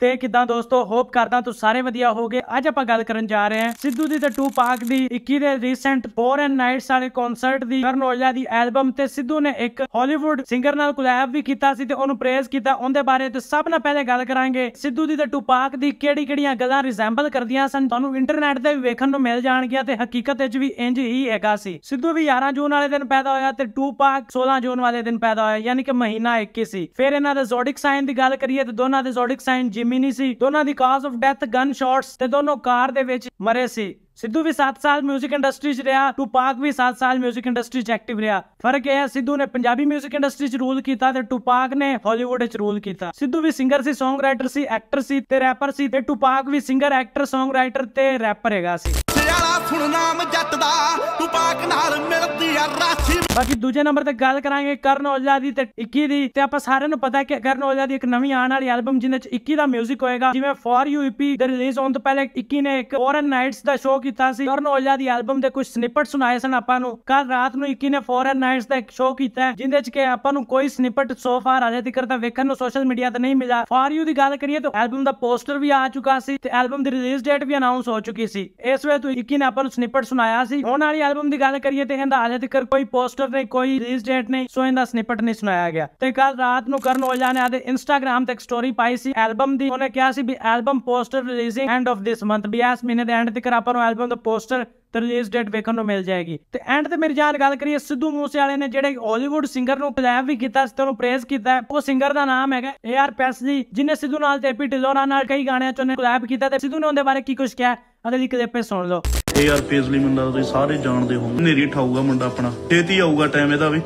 ਤੇ ਕਿਦਾਂ ਦੋਸਤੋ ਹੋਪ ਕਰਦਾ ਤੁਸੀਂ ਸਾਰੇ ਵਧੀਆ ਹੋਗੇ ਅੱਜ ਆਪਾਂ ਗੱਲ ਕਰਨ ਜਾ ਰਹੇ ਹਾਂ ਸਿੱਧੂ ਦੀ ਤੇ ਟੂ ਪਾਕ ਦੀ 21 ਦੇ ਰੀਸੈਂਟ 4 ਐਂਡ ਨਾਈਟਸ ਵਾਲੇ ਕਨਸਰਟ ਦੀ ਕਰਨ ਔਜਲਾ ਦੀ ਐਲਬਮ ਤੇ ਸਿੱਧੂ ਨੇ ਇੱਕ ਹਾਲੀਵੁੱਡ ਸਿੰਗਰ ਨਾਲ ਕੋਲੈਬ ਵੀ ਕੀਤਾ ਸੀ ਤੇ ਉਹਨੂੰ ਪ੍ਰੇਜ਼ ਕੀਤਾ ਉਹਦੇ ਬਾਰੇ ਤੇ ਸਭ ਨਾਲ ਪਹਿਲੇ ਗੱਲ ਕਰਾਂਗੇ ਸਿੱਧੂ ਦੀ ਤੇ ਟੂ ਪਾਕ ਦੀ ਕਿਹੜੀ-ਕਿਹੜੀਆਂ ਗੱਲਾਂ ਰਿਜ਼ੈਂਬਲ ਕਰਦੀਆਂ ਸਨ ਤੁਹਾਨੂੰ ਇੰਟਰਨੈਟ ਤੇ ਵੀ ਵੇਖਣ ਨੂੰ ਮਿਲ ਜਾਣਗੀਆਂ ਤੇ ਹਕੀਕਤ ਵਿੱਚ ਵੀ ਇੰਜ ਹੀ ਹੈਗਾ ਸੀ ਸਿੱਧੂ ਵੀ 11 ਜੂਨ ਵਾਲੇ ਦਿਨ ਪੈਦਾ ਹੋਇਆ ਤੇ ਟੂ ਪਾਕ 16 ਜੂਨ ਵਾਲੇ ਦਿਨ ਪੈਦਾ ਹੋਇਆ ਯਾਨੀ ਕਿ ਮਹੀਨਾ 21 ਸੀ ਫਿਰ ਇਹਨਾਂ ਦੇ ਜ਼ੋਡਿਕ ਸਾਈਨ ਦੀ ਗੱਲ ਕਰੀਏ ਤੇ ਦੋਨਾਂ ਦੇ ਜ਼ੋਡਿਕ ਸਾਈਨ ਜਿਮ ਜ਼ਖਮੀ ਨਹੀਂ ਸੀ ਦੋਨਾਂ ਦੀ cause of death gun shots ਤੇ ਦੋਨੋਂ ਕਾਰ ਦੇ ਵਿੱਚ ਮਰੇ ਸੀ ਸਿੱਧੂ ਵੀ 7 ਸਾਲ 뮤직 ਇੰਡਸਟਰੀ 'ਚ ਰਿਹਾ ਟੂਪਾਕ ਵੀ 7 ਸਾਲ 뮤직 ਇੰਡਸਟਰੀ 'ਚ ਐਕਟਿਵ ਰਿਹਾ ਫਰਕ ਇਹ ਹੈ ਸਿੱਧੂ ਨੇ ਪੰਜਾਬੀ 뮤직 ਇੰਡਸਟਰੀ 'ਚ ਰੂਲ ਕੀਤਾ ਤੇ ਟੂਪਾਕ ਨੇ ਹਾਲੀਵੁੱਡ 'ਚ ਰੂਲ ਕੀਤਾ ਸਿੱਧੂ ਵੀ ਸਿੰਗਰ ਸੀ Song ਰਾਈਟਰ ਸੀ ਐਕਟਰ ਸੀ ਤੇ ਰੈਪਰ ਸੀ ਤੇ ਟੂਪਾਕ ਵੀ ਸਿੰਗਰ ਐਕਟਰ Song ਰਾਈਟਰ ਤੇ ਰੈਪਰ ਹੈਗਾ ਸੀ ਸਿਆਲਾ ਸੁਣ ਨਾਮ ਜੱਟ ਦਾ ਟੂਪਾਕ ਨਾਲ ਮਿਲਦੀ ਆ ਰਸ ਬਾਕੀ ਦੂਜੇ ਨੰਬਰ ਤੇ ਗੱਲ ਕਰਾਂਗੇ ਕਰਨ ਔਜਲਾ ਦੀ ਤੇ 21 ਦੀ ਤੇ ਆਪਾਂ ਸਾਰਿਆਂ ਨੂੰ ਪਤਾ ਹੈ ਕਿ ਕਰਨ ਔਜਲਾ ਦੀ ਇੱਕ ਨਵੀਂ ਆਉਣ ਵਾਲੀ ਐਲਬਮ ਜਿਹਦੇ ਚ 21 ਦਾ 뮤직 ਹੋਏਗਾ ਜਿਵੇਂ ਫॉर ਯੂ ਈਪੀ ਦੇ ਰਿਲੀਜ਼ ਹੋਣ ਤੋਂ ਪਹਿਲੇ 21 ਨੇ ਇੱਕ ਫੋਰਨ ਨਾਈਟਸ ਦਾ ਸ਼ੋਅ ਕੀਤਾ ਸੀ ਕਰਨ ਔਜਲਾ ਦੀ ਐਲਬਮ ਦੇ ਕੁਝ ਸਨਿਪਟ ਸੁਣਾਏ ਸਨ ਆਪਾਂ ਨੂੰ ਕੱਲ ਰਾਤ ਨੂੰ 21 ਨੇ ਫੋਰਨ ਨਾਈਟਸ ਦਾ ਇੱਕ ਸ਼ੋਅ ਕੀਤਾ ਹੈ ਜਿੰਦੇ ਚ ਕਿ ਆਪਾਂ ਨੂੰ ਕੋਈ ਸਨਿਪਟ ਸੋ ਫਾਰ ਹਲੇ ਤੱਕ ਤਾਂ ਵੇਖਣ ਨੂੰ ਸੋਸ਼ਲ ਮੀਡੀਆ ਤੇ ਨਹੀਂ ਮਿਲਿਆ ਫॉर ਯੂ ਦੀ ਗੱਲ ਕਰੀਏ ਤਾਂ ਐਲਬਮ ਦਾ ਪੋਸਟਰ ਵੀ ਆ ਚੁੱਕਾ ਸੀ ਤੇ ਐਲਬਮ ਦੀ ਰਿਲੀਜ਼ ਡੇਟ ਵੀ ਅਨਾਉਂਸ ਹੋ ਚੁੱਕੀ ਸੀ ਇਸ ਵੇਲੇ ਤੋਂ 21 ਨੇ ਆਪਾਂ ਨੂੰ ਸਨਿਪਟ ਸੁਣਾਇਆ ਸੀ ਹੁਣ ਵਾਲੀ ਐਲਬਮ ਦੀ ਗੱਲ ਕਰੀਏ ਤੇ ਇਹਦਾ ਹਲੇ ਤੱਕ ਕੋਈ ਪੋਸਟਰ ਤੇ ਕੋਈ ਰੀਲੀਜ਼ ਡੇਟ ਨਹੀਂ ਸੋ ਇਹਦਾ ਸਨਿਪਟ ਨਹੀਂ ਸੁਣਾਇਆ ਗਿਆ ਤੇ ਕੱਲ ਰਾਤ ਨੂੰ ਕਰਨ ਔਜਲਾ ਨੇ ਆਦੇ ਇੰਸਟਾਗ੍ਰam ਤੇ ਇੱਕ ਸਟੋਰੀ ਪਾਈ ਸੀ ਐਲਬਮ ਦੀ ਉਹਨੇ ਕਿਹਾ ਸੀ ਵੀ album poster releasing end of this month ਵੀ ਇਸ ਮਹੀਨੇ ਦੇ ਐਂਡ ਤੱਕ ਆਪਾਂ ਨੂੰ ਐਲਬਮ ਦਾ ਪੋਸਟਰ ਤੇ ਰਿਲੀਜ਼ ਡੇਟ ਵੇਖਣ ਨੂੰ ਮਿਲ ਜਾਏਗੀ ਤੇ ਐਂਡ ਤੇ ਮੇਰੀ ਜਾਨ ਗੱਲ ਕਰੀਏ ਸਿੱਧੂ ਮੂਸੇ ਵਾਲੇ ਨੇ ਜਿਹੜੇ ਹਾਲੀਵੁੱਡ ਸਿੰਗਰ ਨੂੰ ਕਲੈਬ ਵੀ ਕੀਤਾ ਸੀ ਤੇ ਉਹਨੂੰ ਪ੍ਰੇਜ਼ ਕੀਤਾ ਉਹ ਸਿੰਗਰ ਦਾ ਨਾਮ ਹੈਗਾ ਏਆਰ ਪੈਸਲੀ ਜਿਨੇ ਸਿੱਧੂ ਨਾਲ ਤੇ ਐਪੀ ਡਿਲੋਰਾ ਨਾਲ ਕਈ ਗਾਣਿਆਂ 'ਚ ਉਹਨੇ ਕੋਲਾਬ ਕੀਤਾ ਤੇ ਸਿੱਧੂ ਨੇ ਉਹਦੇ ਬਾਰੇ ਕੀ ਕੁਝ ਕਿਹਾ ਅਗਲੀ ਕਲਿੱਪ 'ਤੇ ਸੁਣ ਲਓ ਏਆਰ ਪੇਸ ਲਈ ਮੈਨੂੰ ਤੁਸੀਂ ਸਾਰੇ ਜਾਣਦੇ ਹੋ ਨੇਰੀ ਠਾਊਗਾ ਮੁੰਡਾ ਆਪਣਾ ਛੇਤੀ ਆਊਗਾ ਟਾਈਮ ਇਹਦਾ ਵੀ